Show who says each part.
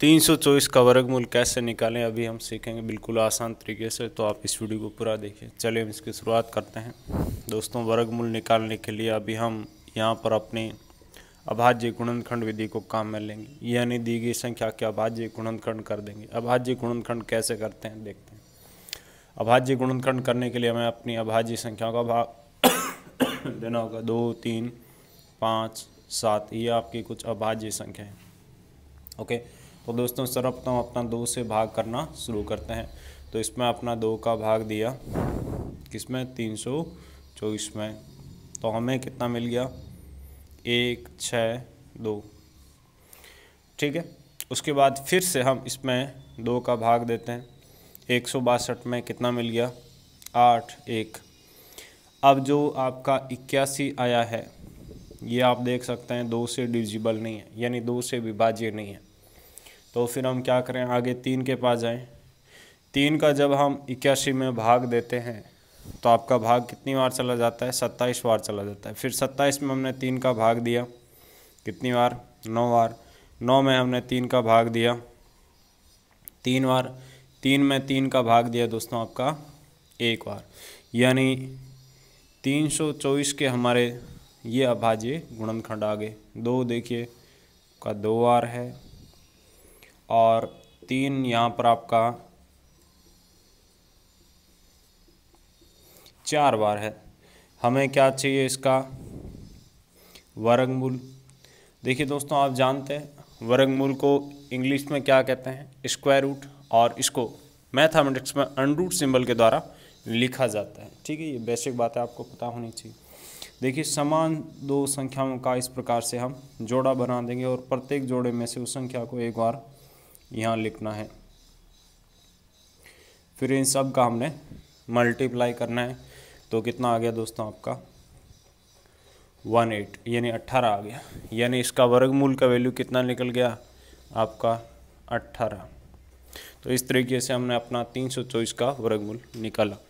Speaker 1: तीन सौ चौबीस का वर्गमूल कैसे निकालें अभी हम सीखेंगे बिल्कुल आसान तरीके से तो आप इस वीडियो को पूरा देखिए चलिए हम इसकी शुरुआत करते हैं दोस्तों वर्गमूल निकालने के लिए अभी हम यहाँ पर अपने अभाज्य गुणनखंड विधि को काम में लेंगे यानी दी गई संख्या के अभाज्य गुणनखंड कर देंगे अभाज्य गुणनखंड कैसे करते हैं देखते हैं अभाज्य गुणनखंड करने के लिए हमें अपनी अभाज्य संख्याओं का भाग देना होगा दो तीन पाँच सात ये आपकी कुछ अभाज्य संख्या है ओके तो दोस्तों सर्वप्रथम तो अपना दो से भाग करना शुरू करते हैं तो इसमें अपना दो का भाग दिया किसमें तीन सौ चौबीस में तो हमें कितना मिल गया एक छ दो ठीक है उसके बाद फिर से हम इसमें दो का भाग देते हैं एक सौ बासठ में कितना मिल गया आठ एक अब जो आपका इक्यासी आया है ये आप देख सकते हैं दो से डिविजिबल नहीं है यानी दो से विभाज्य नहीं है तो फिर हम क्या करें आगे तीन के पास जाएं तीन का जब हम इक्यासी में भाग देते हैं तो आपका भाग कितनी बार चला जाता है सत्ताईस बार चला जाता है फिर सत्ताईस में हमने तीन का भाग दिया कितनी बार नौ बार नौ में हमने तीन का भाग दिया तीन बार तीन में तीन का भाग दिया दोस्तों आपका एक बार यानी तीन सौ चौबीस के हमारे ये अभाज्य गुणनखंड आ गए दो देखिए का दो बार है और तीन यहाँ पर आपका चार बार है हमें क्या चाहिए इसका वर्गमूल देखिए दोस्तों आप जानते हैं वर्गमूल को इंग्लिश में क्या कहते हैं स्क्वायर रूट और इसको मैथमेटिक्स में अनरूट सिंबल के द्वारा लिखा जाता है ठीक है ये बेसिक बात है आपको पता होनी चाहिए देखिए समान दो संख्याओं का इस प्रकार से हम जोड़ा बना देंगे और प्रत्येक जोड़े में से उस संख्या को एक बार यहाँ लिखना है फिर इन सब का हमने मल्टीप्लाई करना है तो कितना आ गया दोस्तों आपका वन एट यानी अट्ठारह आ गया यानी इसका वर्गमूल का वैल्यू कितना निकल गया आपका अट्ठारह तो इस तरीके से हमने अपना तीन सौ चौबीस का वर्गमूल निकाला